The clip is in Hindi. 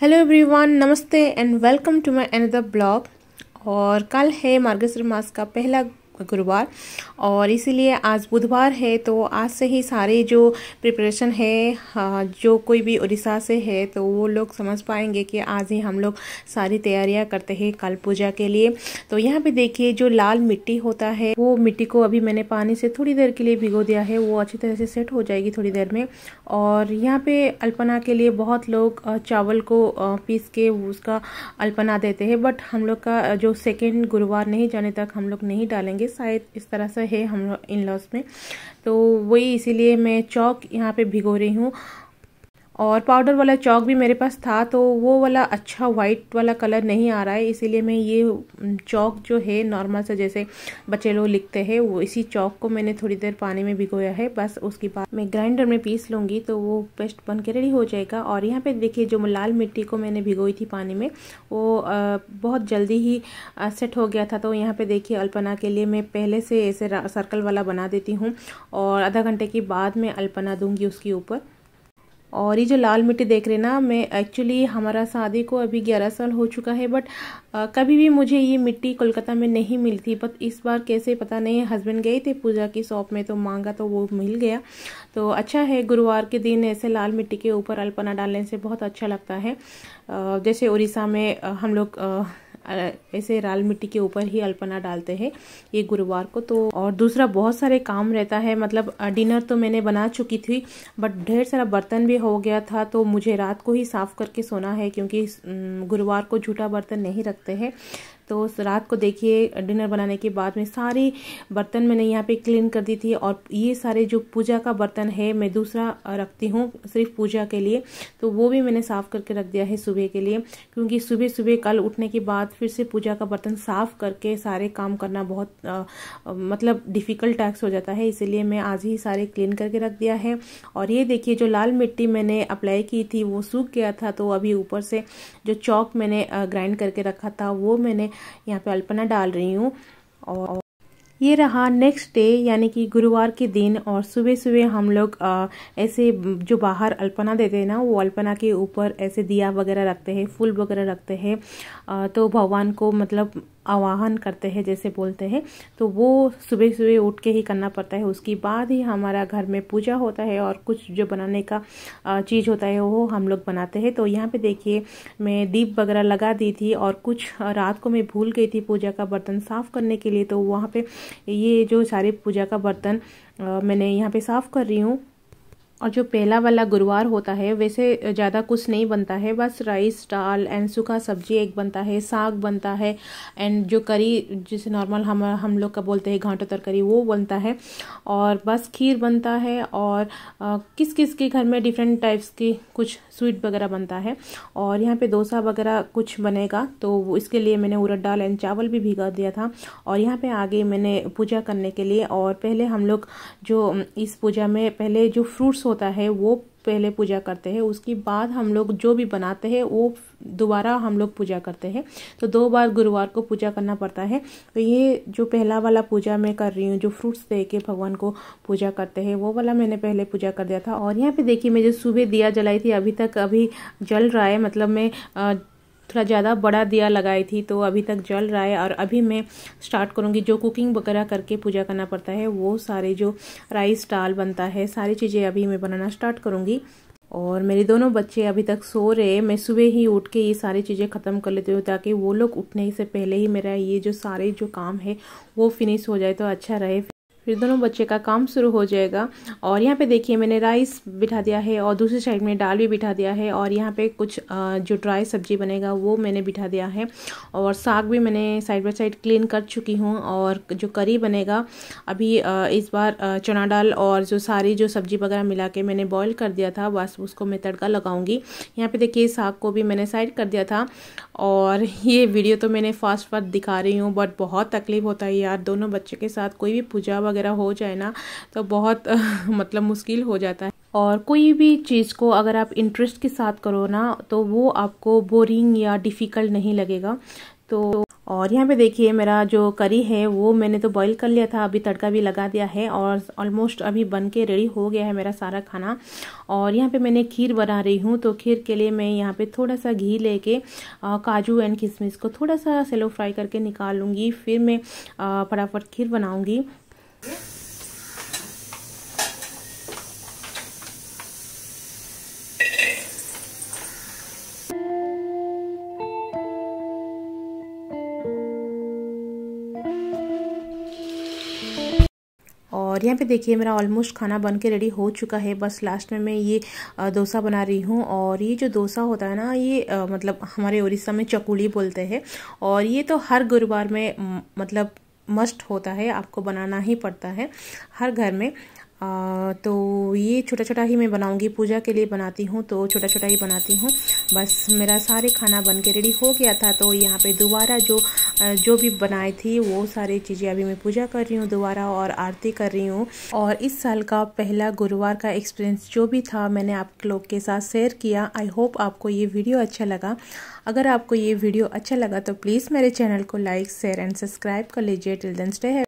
हेलो एवरीवन नमस्ते and welcome to my another blog और कल है मार्गशीर मास का पहला गुरुवार और इसीलिए आज बुधवार है तो आज से ही सारे जो प्रिपरेशन है जो कोई भी उड़ीसा से है तो वो लोग समझ पाएंगे कि आज ही हम लोग सारी तैयारियां करते हैं कल पूजा के लिए तो यहाँ पे देखिए जो लाल मिट्टी होता है वो मिट्टी को अभी मैंने पानी से थोड़ी देर के लिए भिगो दिया है वो अच्छी तरह से सेट हो जाएगी थोड़ी देर में और यहाँ पे अल्पना के लिए बहुत लोग चावल को पीस के उसका अल्पना देते हैं बट हम लोग का जो सेकेंड गुरुवार नहीं जाने तक हम लोग नहीं डालेंगे लगेंगे शायद इस तरह से है हम इन लॉज में तो वही इसीलिए मैं चौक यहाँ पे भिगो रही हूँ और पाउडर वाला चौक भी मेरे पास था तो वो वाला अच्छा वाइट वाला कलर नहीं आ रहा है इसीलिए मैं ये चौक जो है नॉर्मल से जैसे बच्चे लोग लिखते हैं वो इसी चौक को मैंने थोड़ी देर पानी में भिगोया है बस उसके बाद मैं ग्राइंडर में पीस लूँगी तो वो पेस्ट बन के रेडी हो जाएगा और यहाँ पर देखिए जो लाल मिट्टी को मैंने भिगोई थी पानी में वो बहुत जल्दी ही सेट हो गया था तो यहाँ पर देखिए अल्पना के लिए मैं पहले से ऐसे सर्कल वाला बना देती हूँ और आधा घंटे के बाद मैं अल्पना दूँगी उसके ऊपर और ये जो लाल मिट्टी देख रहे ना मैं एक्चुअली हमारा शादी को अभी ग्यारह साल हो चुका है बट कभी भी मुझे ये मिट्टी कोलकाता में नहीं मिलती बट इस बार कैसे पता नहीं हस्बैंड गए थे पूजा की शॉप में तो मांगा तो वो मिल गया तो अच्छा है गुरुवार के दिन ऐसे लाल मिट्टी के ऊपर अल्पना डालने से बहुत अच्छा लगता है जैसे उड़ीसा में हम लोग ऐसे लाल मिट्टी के ऊपर ही अल्पना डालते हैं ये गुरुवार को तो और दूसरा बहुत सारे काम रहता है मतलब डिनर तो मैंने बना चुकी थी बट ढेर सारा बर्तन भी हो गया था तो मुझे रात को ही साफ़ करके सोना है क्योंकि गुरुवार को झूठा बर्तन नहीं रखते हैं तो रात को देखिए डिनर बनाने के बाद में सारे बर्तन मैंने यहाँ पे क्लीन कर दी थी और ये सारे जो पूजा का बर्तन है मैं दूसरा रखती हूँ सिर्फ पूजा के लिए तो वो भी मैंने साफ़ करके रख दिया है सुबह के लिए क्योंकि सुबह सुबह कल उठने के बाद फिर से पूजा का बर्तन साफ़ करके सारे काम करना बहुत आ, मतलब डिफ़िकल्ट टास्क हो जाता है इसीलिए मैं आज ही सारे क्लीन करके रख दिया है और ये देखिए जो लाल मिट्टी मैंने अप्लाई की थी वो सूख गया था तो अभी ऊपर से जो चौक मैंने ग्राइंड करके रखा था वो मैंने यहाँ पे अल्पना डाल रही हूँ और ये रहा नेक्स्ट डे यानी कि गुरुवार के दिन और सुबह सुबह हम लोग आ, ऐसे जो बाहर अल्पना देते हैं ना वो अल्पना के ऊपर ऐसे दिया वगैरह रखते हैं फूल वगैरह रखते हैं तो भगवान को मतलब आवाहन करते हैं जैसे बोलते हैं तो वो सुबह सुबह उठ के ही करना पड़ता है उसके बाद ही हमारा घर में पूजा होता है और कुछ जो बनाने का चीज़ होता है वो हम लोग बनाते हैं तो यहाँ पे देखिए मैं दीप वगैरह लगा दी थी और कुछ रात को मैं भूल गई थी पूजा का बर्तन साफ़ करने के लिए तो वहाँ पे ये जो सारे पूजा का बर्तन मैंने यहाँ पे साफ़ कर रही हूँ और जो पहला वाला गुरुवार होता है वैसे ज़्यादा कुछ नहीं बनता है बस राइस दाल एंड सूखा सब्जी एक बनता है साग बनता है एंड जो करी जिसे नॉर्मल हम हम लोग का बोलते हैं घाटो तरकरी वो बनता है और बस खीर बनता है और आ, किस किस के घर में डिफरेंट टाइप्स की कुछ स्वीट वगैरह बनता है और यहाँ पे डोसा वगैरह कुछ बनेगा तो इसके लिए मैंने उड़द दाल एंड चावल भी भिगा दिया था और यहाँ पर आगे मैंने पूजा करने के लिए और पहले हम लोग जो इस पूजा में पहले जो फ्रूट्स हो होता है वो पहले पूजा करते हैं उसके बाद हम लोग जो भी बनाते हैं वो दोबारा हम लोग पूजा करते हैं तो दो बार गुरुवार को पूजा करना पड़ता है तो ये जो पहला वाला पूजा मैं कर रही हूँ जो फ्रूट्स दे के भगवान को पूजा करते हैं वो वाला मैंने पहले पूजा कर दिया था और यहाँ पे देखिए मैं जो सुबह दिया जलाई थी अभी तक अभी जल रहा है मतलब मैं थोड़ा ज़्यादा बड़ा दिया लगाई थी तो अभी तक जल रहा है और अभी मैं स्टार्ट करूँगी जो कुकिंग वगैरह करके पूजा करना पड़ता है वो सारे जो राइस दाल बनता है सारी चीज़ें अभी मैं बनाना स्टार्ट करूँगी और मेरे दोनों बच्चे अभी तक सो रहे मैं सुबह ही उठ के ये सारी चीज़ें ख़त्म कर लेती हूँ ताकि वो लोग उठने से पहले ही मेरा ये जो सारे जो काम है वो फिनिश हो जाए तो अच्छा रहे फिर दोनों बच्चे का काम शुरू हो जाएगा और यहाँ पे देखिए मैंने राइस बिठा दिया है और दूसरी साइड में दाल भी बिठा दिया है और यहाँ पे कुछ जो ड्राई सब्जी बनेगा वो मैंने बिठा दिया है और साग भी मैंने साइड बाई साइड क्लीन कर चुकी हूँ और जो करी बनेगा अभी इस बार चना दाल और जो सारी जो सब्जी वगैरह मिला के मैंने बॉयल कर दिया था बस उसको मैं तड़का लगाऊंगी यहाँ पर देखिए साग को भी मैंने साइड कर दिया था और ये वीडियो तो मैंने फास्ट फास्ट दिखा रही हूँ बट बहुत तकलीफ़ होता है यार दोनों बच्चे के साथ कोई भी पूजा वगैरह हो जाए ना तो बहुत मतलब मुश्किल हो जाता है और कोई भी चीज़ को अगर आप इंटरेस्ट के साथ करो ना तो वो आपको बोरिंग या डिफ़िकल्ट नहीं लगेगा तो और यहाँ पे देखिए मेरा जो करी है वो मैंने तो बॉईल कर लिया था अभी तड़का भी लगा दिया है और ऑलमोस्ट अभी बन के रेडी हो गया है मेरा सारा खाना और यहाँ पे मैंने खीर बना रही हूँ तो खीर के लिए मैं यहाँ पे थोड़ा सा घी लेके काजू एंड किशमिश को थोड़ा सा सेलो फ्राई करके निकाल लूँगी फिर मैं फटाफट खीर बनाऊँगी और यहाँ पे देखिए मेरा ऑलमोस्ट खाना बन के रेडी हो चुका है बस लास्ट में मैं ये डोसा बना रही हूँ और ये जो डोसा होता है ना ये मतलब हमारे उड़ीसा में चकुली बोलते हैं और ये तो हर गुरुवार में मतलब मस्ट होता है आपको बनाना ही पड़ता है हर घर में तो ये छोटा छोटा ही मैं बनाऊंगी पूजा के लिए बनाती हूँ तो छोटा छोटा ही बनाती हूँ बस मेरा सारे खाना बन के रेडी हो गया था तो यहाँ पे दोबारा जो जो भी बनाए थी वो सारी चीज़ें अभी मैं पूजा कर रही हूँ दोबारा और आरती कर रही हूँ और इस साल का पहला गुरुवार का एक्सपीरियंस जो भी था मैंने आप लोग के साथ शेयर किया आई होप आपको ये वीडियो अच्छा लगा अगर आपको ये वीडियो अच्छा लगा तो प्लीज़ मेरे चैनल को लाइक शेयर एंड सब्सक्राइब कर लीजिए टिल दिन स्टे